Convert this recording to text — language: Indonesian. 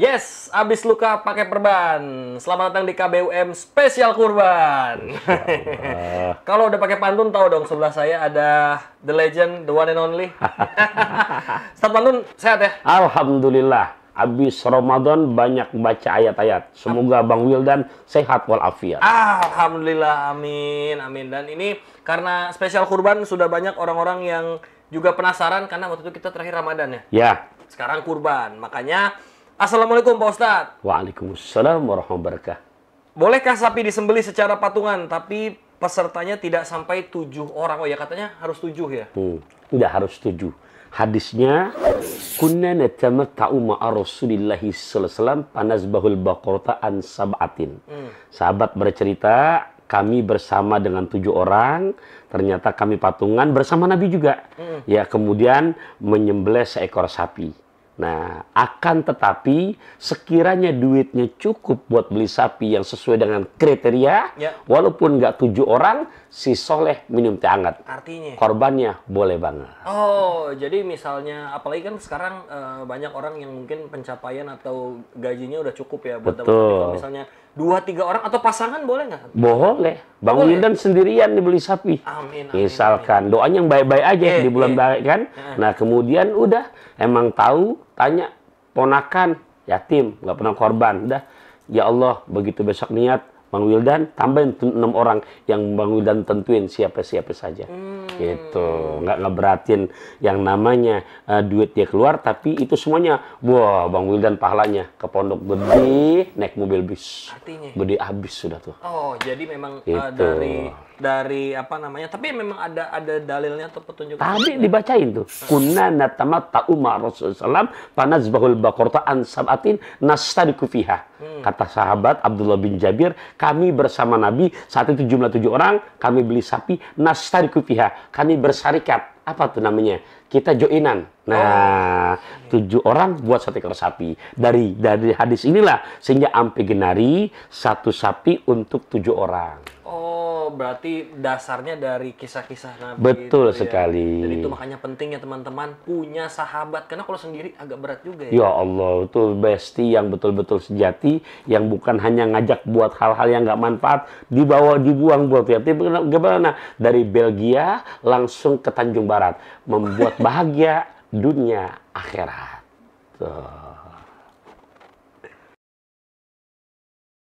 Yes, abis luka pakai perban. Selamat datang di KBUM spesial kurban. Ya Kalau udah pakai pantun tahu dong sebelah saya ada the legend, the one and only. Ustaz Pantun sehat ya? Alhamdulillah. Abis Ramadan banyak baca ayat-ayat. Semoga Bang Wildan sehat walafiat. Alhamdulillah, amin, amin. Dan ini karena spesial kurban sudah banyak orang-orang yang juga penasaran karena waktu itu kita terakhir Ramadan ya. Ya. Sekarang kurban, makanya Assalamualaikum Pak Ustadz. Waalaikumsalam warahmatullahi wabarakatuh. Bolehkah sapi disembeli secara patungan, tapi pesertanya tidak sampai tujuh orang? Oh ya katanya harus tujuh ya? Hmm, tidak harus tujuh. Hadisnya, kunna natamatta'u ma'a Rasulillah sallallahu bahul baqarata an sab'atin. Hmm. Sahabat bercerita, kami bersama dengan tujuh orang, ternyata kami patungan bersama Nabi juga. Hmm. Ya, kemudian menyembelih seekor sapi. Nah, akan tetapi sekiranya duitnya cukup buat beli sapi yang sesuai dengan kriteria, ya. walaupun nggak tujuh orang, si soleh minum teh hangat. Artinya? Korbannya boleh banget. Oh, jadi misalnya, apalagi kan sekarang e, banyak orang yang mungkin pencapaian atau gajinya udah cukup ya buat Betul. Kalau misalnya dua tiga orang atau pasangan boleh nggak? Boleh. Bang boleh. Windan sendirian dibeli sapi. Amin. amin Misalkan amin. doanya yang baik-baik aja eh, di bulan eh. baik kan. Eh. Nah kemudian udah emang tahu Tanya ponakan yatim, nggak pernah korban. dah ya Allah begitu besok niat Bang Wildan tambahin enam orang yang Bang Wildan tentuin siapa-siapa saja. Hmm. Gitu. Nggak ngeberatin yang namanya uh, duit dia keluar tapi itu semuanya wah Bang Wildan pahalanya ke pondok gede naik mobil bis. Artinya gede habis sudah tuh. Oh, jadi memang eh, gitu. uh, dari dari apa namanya? Tapi memang ada ada dalilnya atau petunjuk. Tadi dibacain tuh. Kunna natamatta salam Rasulullah bahul baqarta an sab'atin nastadiku fiha. Hmm. Kata sahabat Abdullah bin Jabir kami bersama Nabi, saat itu jumlah tujuh orang, kami beli sapi, nastariku fiha. Kami bersarikat apa tuh namanya? Kita joinan. Nah, tujuh orang buat satu ekor sapi. Dari dari hadis inilah sehingga ampe genari satu sapi untuk tujuh orang. Oh berarti dasarnya dari kisah-kisah Nabi. Gitu betul itu, ya. sekali. Ya. Jadi itu makanya pentingnya teman-teman punya sahabat karena kalau sendiri agak berat juga ya. Ya Allah, itu besti yang betul-betul sejati yang bukan hanya ngajak buat hal-hal yang nggak manfaat dibawa dibuang buat yatim. Gimana? Dari Belgia langsung ke Tanjung Barat membuat bahagia dunia akhirat. Tuh.